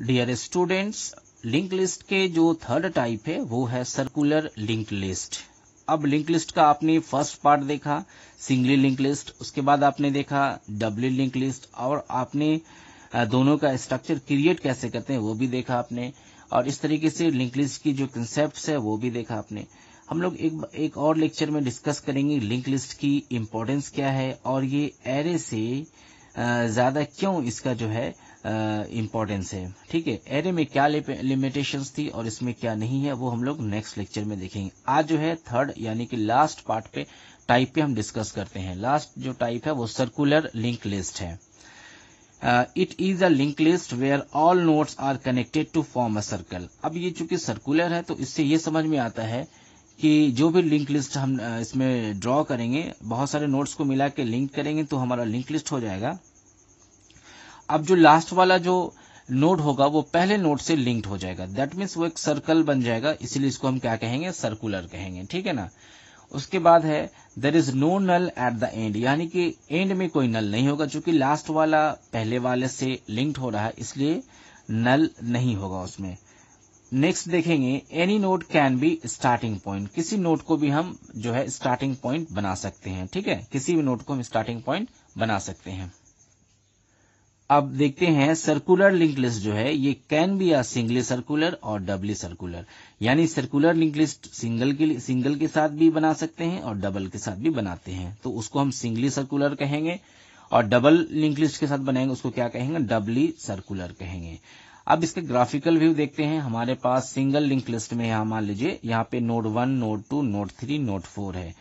dear students link list के जो third type है वो है सर्कुलर लिंक लिस्ट अब लिंक लिस्ट का आपने फर्स्ट पार्ट देखा सिंगली लिंक लिस्ट उसके बाद आपने देखा डबली लिंक लिस्ट और आपने दोनों का स्ट्रक्चर क्रिएट कैसे करते हैं वो भी देखा आपने और इस तरीके से लिंक लिस्ट की जो कंसेप्ट है वो भी देखा आपने हम लोग एक, एक और लेक्चर में डिस्कस करेंगे लिंक लिस्ट की इम्पोर्टेंस क्या है और ये एरे से ज्यादा क्यों इसका जो है इम्पोर्टेंस है ठीक है एरे में क्या लिमिटेशंस थी और इसमें क्या नहीं है वो हम लोग नेक्स्ट लेक्चर में देखेंगे आज जो है थर्ड यानी कि लास्ट पार्ट पे टाइप पे हम डिस्कस करते हैं लास्ट जो टाइप है वो सर्कुलर लिंक लिस्ट है it is a link list where all nodes are connected to form a circle अब ये चूंकि सर्कुलर है तो इससे ये समझ में आता है कि जो भी लिंक लिस्ट हम इसमें ड्रॉ करेंगे बहुत सारे नोट्स को मिला के लिंक करेंगे तो हमारा लिंक लिस्ट हो जाएगा अब जो लास्ट वाला जो नोड होगा वो पहले नोड से लिंक्ड हो जाएगा दैट मीन्स वो एक सर्कल बन जाएगा इसीलिए इसको हम क्या कहेंगे सर्कुलर कहेंगे ठीक है ना उसके बाद है there is no null at the end यानी कि एंड में कोई नल नहीं होगा क्योंकि लास्ट वाला पहले वाले से लिंक्ड हो रहा है इसलिए नल नहीं होगा उसमें नेक्स्ट देखेंगे any node can be starting point किसी नोट को भी हम जो है स्टार्टिंग पॉइंट बना सकते हैं ठीक है किसी भी नोट को हम स्टार्टिंग पॉइंट बना सकते हैं अब देखते हैं सर्कुलर लिंक लिस्ट जो है ये can be a singly circular और डबली सर्कुलर यानी सर्कुलर लिंक लिस्ट सिंगल के सिंगल के साथ भी बना सकते हैं और डबल के साथ भी बनाते हैं तो उसको हम सिंगली सर्कुलर कहेंगे और डबल लिंक लिस्ट के साथ बनाएंगे उसको क्या कहेंगे डबली सर्कुलर कहेंगे अब इसके ग्राफिकल व्यू देखते हैं हमारे पास सिंगल लिंक लिस्ट में यहाँ मान लीजिए यहाँ पे node one node two node three node four है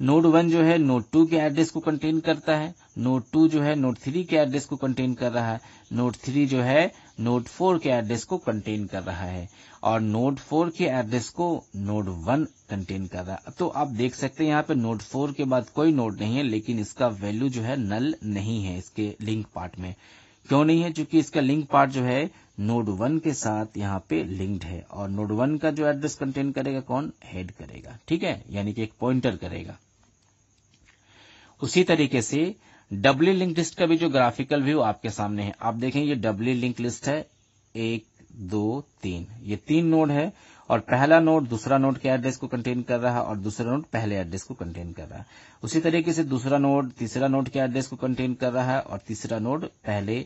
नोड वन जो है नोड टू के एड्रेस को कंटेन करता है नोड टू जो है नोड थ्री के एड्रेस को कंटेन कर रहा है नोड थ्री जो है नोड फोर के एड्रेस को कंटेन कर रहा है और नोड फोर के एड्रेस को नोड वन कंटेन कर रहा है तो आप देख सकते हैं यहाँ पे नोड फोर के बाद कोई नोड नहीं है लेकिन इसका वैल्यू जो है नल नहीं है इसके लिंक पार्ट में क्यों नहीं है चूंकि इसका लिंक पार्ट जो है नोड वन के साथ यहाँ पे लिंक्ड है और नोड वन का जो एड्रेस कंटेन करेगा कौन हेड करेगा ठीक है यानी कि एक पॉइंटर करेगा उसी तरीके से डब्ल्यू लिंक लिस्ट का भी जो ग्राफिकल व्यू आपके सामने है आप देखें ये डब्ल्यू लिंक लिस्ट है एक दो तीन ये तीन नोड है और पहला नोट दूसरा नोट के एड्रेस को कंटेन कर रहा है और दूसरा नोट पहले एड्रेस को कंटेन कर रहा है उसी तरीके से दूसरा नोट तीसरा नोट के एड्रेस को कंटेन कर रहा है और तीसरा नोट पहले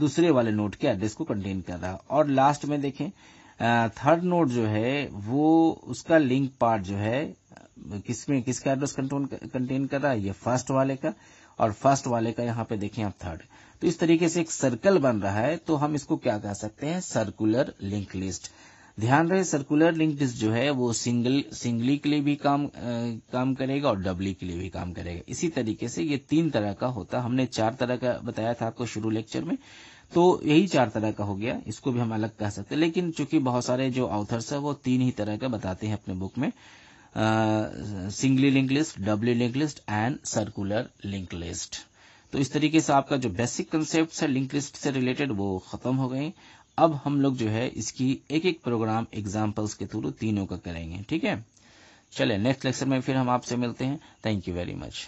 दूसरे वाले नोट के एड्रेस को कंटेन कर रहा है और लास्ट में देखें थर्ड नोट जो है वो उसका लिंक पार्ट जो है किसमें किसका एड्रेस कंटेन कर रहा है ये फर्स्ट वाले का और फर्स्ट वाले का यहाँ पे देखें आप थर्ड तो इस तरीके से एक सर्कल बन रहा है तो हम इसको क्या कह सकते हैं सर्कुलर लिंक लिस्ट ध्यान रहे सर्कुलर लिंक लिस्ट जो है वो सिंगल सिंगली के लिए भी काम आ, काम करेगा और डबली के लिए भी काम करेगा इसी तरीके से ये तीन तरह का होता हमने चार तरह का बताया था आपको शुरू लेक्चर में तो यही चार तरह का हो गया इसको भी हम अलग कह सकते हैं लेकिन चूंकि बहुत सारे जो ऑथर्स है वो तीन ही तरह का बताते हैं अपने बुक में singly link list doubly link list and circular link list तो इस तरीके से आपका जो बेसिक कंसेप्ट है लिंक लिस्ट से रिलेटेड वो खत्म हो गए अब हम लोग जो है इसकी एक एक प्रोग्राम एग्जाम्पल्स के थ्रू तीनों का करेंगे ठीक है चले नेक्स्ट लेक्चर में फिर हम आपसे मिलते हैं थैंक यू वेरी मच